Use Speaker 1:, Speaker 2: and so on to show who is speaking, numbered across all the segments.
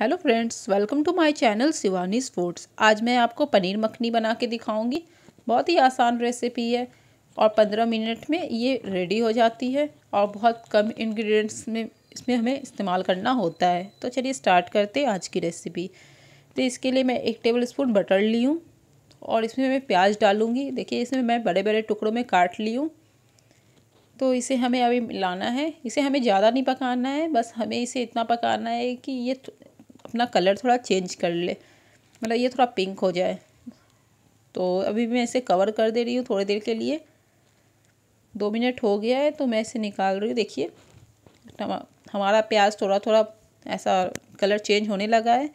Speaker 1: hello friends welcome to my channel Shivani sports आज मैं आपको पनीर मखनी बना के दिखाऊंगी बहुत ही आसान रेसिपी है और पंद्रह मिनट में ये रेडी हो जाती है और बहुत कम इंग्रेडिएंट्स में इसमें हमें इस्तेमाल करना होता है तो चलिए स्टार्ट करते हैं आज की रेसिपी तो इसके लिए मैं एक टेबल स्पून बटर ली हूँ और इसमें मैं प्याज डालूँगी देखिए इसमें मैं बड़े बड़े टुकड़ों में काट ली हूँ तो इसे हमें अभी मिलाना है इसे हमें ज़्यादा नहीं पकाना है बस हमें इसे इतना पकाना है कि ये अपना कलर थोड़ा चेंज कर ले मतलब ये थोड़ा पिंक हो जाए तो अभी मैं इसे कवर कर दे रही हूँ थोड़ी देर के लिए दो मिनट हो गया है तो मैं इसे निकाल रही हूँ देखिए हमारा प्याज थोड़ा थोड़ा ऐसा कलर चेंज होने लगा है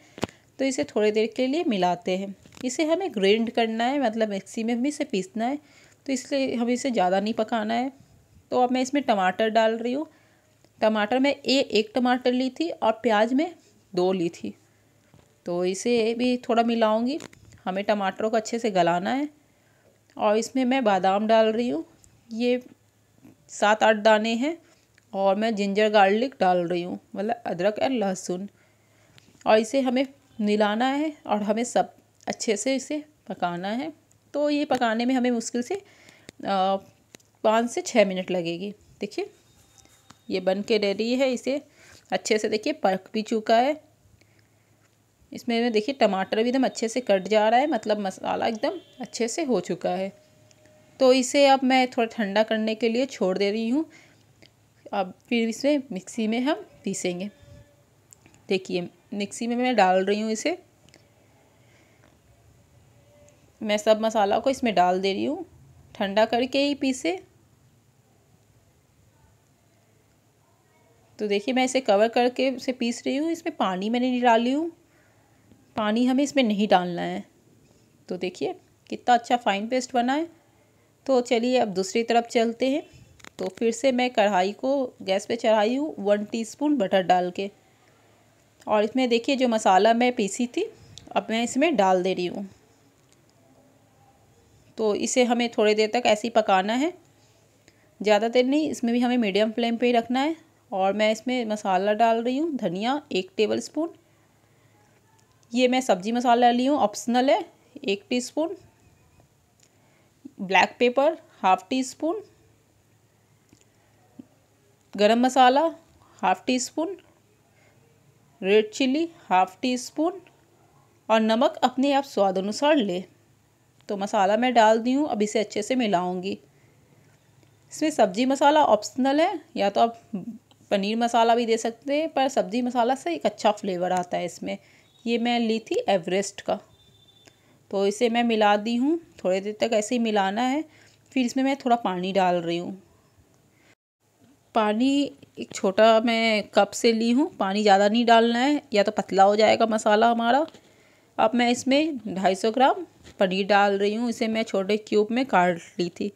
Speaker 1: तो इसे थोड़ी देर के लिए मिलाते हैं इसे हमें ग्रेंड करना है मतलब मिक्सी में हमें इसे पीसना है तो इसलिए हमें इसे ज़्यादा नहीं पकाना है तो अब मैं इसमें टमाटर डाल रही हूँ टमाटर में ए एक टमाटर ली थी और प्याज में दो ली थी तो इसे भी थोड़ा मिलाऊंगी हमें टमाटरों को अच्छे से गलाना है और इसमें मैं बादाम डाल रही हूँ ये सात आठ दाने हैं और मैं जिंजर गार्लिक डाल रही हूँ मतलब अदरक एंड लहसुन और इसे हमें मिलाना है और हमें सब अच्छे से इसे पकाना है तो ये पकाने में हमें मुश्किल से पाँच से छः मिनट लगेगी देखिए ये बन के रेडी है इसे अच्छे से देखिए पक भी चुका है इसमें देखिए टमाटर भी एकदम अच्छे से कट जा रहा है मतलब मसाला एकदम अच्छे से हो चुका है तो इसे अब मैं थोड़ा ठंडा करने के लिए छोड़ दे रही हूँ अब फिर इसमें मिक्सी में हम पीसेंगे देखिए मिक्सी में मैं डाल रही हूँ इसे मैं सब मसाला को इसमें डाल दे रही हूँ ठंडा करके ही पीसे तो देखिए मैं इसे कवर करके इसे पीस रही हूँ इसमें पानी मैंने नहीं डाली हूँ पानी हमें इसमें नहीं डालना है तो देखिए कितना अच्छा फाइन पेस्ट बना है तो चलिए अब दूसरी तरफ चलते हैं तो फिर से मैं कढ़ाई को गैस पे चढ़ाई हूँ वन टीस्पून बटर डाल के और इसमें देखिए जो मसाला मैं पीसी थी अब मैं इसमें डाल दे रही हूँ तो इसे हमें थोड़ी देर तक ऐसे ही पकाना है ज़्यादा देर नहीं इसमें भी हमें मीडियम फ्लेम पे ही रखना है और मैं इसमें मसाला डाल रही हूँ धनिया एक टेबल स्पून ये मैं सब्जी मसाला ली हूँ ऑप्शनल है एक teaspoon black pepper half teaspoon garam masala half teaspoon red chilli half teaspoon और नमक अपने आप स्वाद अनुसार ले तो मसाला मैं डाल दी हूँ अब इसे अच्छे से मिलाऊंगी इसमें सब्जी मसाला ऑप्शनल है या तो आप पनीर मसाला भी दे सकते हैं पर सब्ज़ी मसाला से एक अच्छा फ्लेवर आता है इसमें ये मैं ली थी एवरेस्ट का तो इसे मैं मिला दी हूँ थोड़े देर तक ऐसे ही मिलाना है फिर इसमें मैं थोड़ा पानी डाल रही हूँ पानी एक छोटा मैं कप से ली हूँ पानी ज़्यादा नहीं डालना है या तो पतला हो जाएगा मसाला हमारा अब मैं इसमें 250 ग्राम पनीर डाल रही हूँ इसे मैं छोटे क्यूब में काट ली थी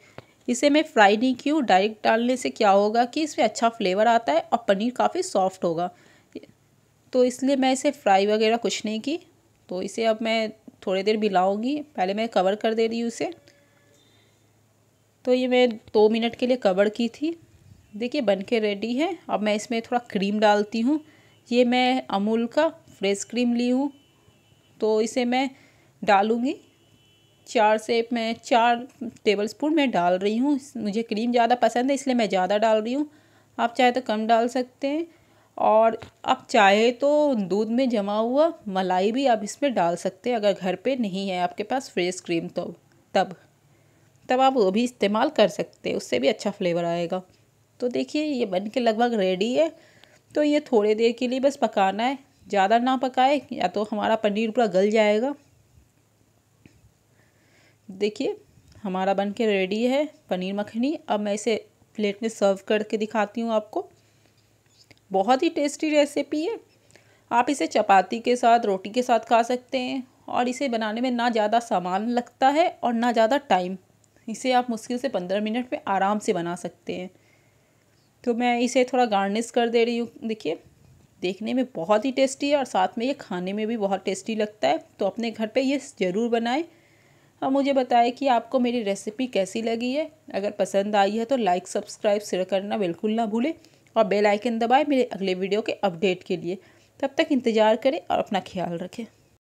Speaker 1: इसे मैं फ्राई नहीं की हूँ डायरेक्ट डालने से क्या होगा कि इसमें अच्छा फ्लेवर आता है और पनीर काफ़ी सॉफ्ट होगा तो इसलिए मैं इसे फ्राई वगैरह कुछ नहीं की तो इसे अब मैं थोड़ी देर मिलाऊँगी पहले मैं कवर कर दे रही हूँ इसे तो ये मैं दो मिनट के लिए कवर की थी देखिए बन के रेडी है अब मैं इसमें थोड़ा क्रीम डालती हूँ ये मैं अमूल का फ्रेश क्रीम ली हूँ तो इसे मैं डालूँगी चार से मैं चार टेबल स्पून मैं डाल रही हूँ मुझे क्रीम ज़्यादा पसंद है इसलिए मैं ज़्यादा डाल रही हूँ आप चाहे तो कम डाल सकते हैं और आप चाहे तो दूध में जमा हुआ मलाई भी आप इसमें डाल सकते हैं अगर घर पे नहीं है आपके पास फ्रेश क्रीम तो तब तब आप वो भी इस्तेमाल कर सकते हैं उससे भी अच्छा फ्लेवर आएगा तो देखिए ये बन के लगभग रेडी है तो ये थोड़े देर के लिए बस पकाना है ज़्यादा ना पकाए या तो हमारा पनीर पूरा गल जाएगा देखिए हमारा बन के रेडी है पनीर मखनी अब मैं इसे प्लेट में सर्व करके दिखाती हूँ आपको बहुत ही टेस्टी रेसिपी है आप इसे चपाती के साथ रोटी के साथ खा सकते हैं और इसे बनाने में ना ज़्यादा सामान लगता है और ना ज़्यादा टाइम इसे आप मुश्किल से पंद्रह मिनट में आराम से बना सकते हैं तो मैं इसे थोड़ा गार्निश कर दे रही हूँ देखिए देखने में बहुत ही टेस्टी है और साथ में ये खाने में भी बहुत टेस्टी लगता है तो अपने घर पे ये ज़रूर बनाएं और हाँ, मुझे बताएं कि आपको मेरी रेसिपी कैसी लगी है अगर पसंद आई है तो लाइक सब्सक्राइब शेयर करना बिल्कुल ना भूलें और बेल आइकन दबाएं मेरे अगले वीडियो के अपडेट के लिए तब तक इंतज़ार करें और अपना ख्याल रखें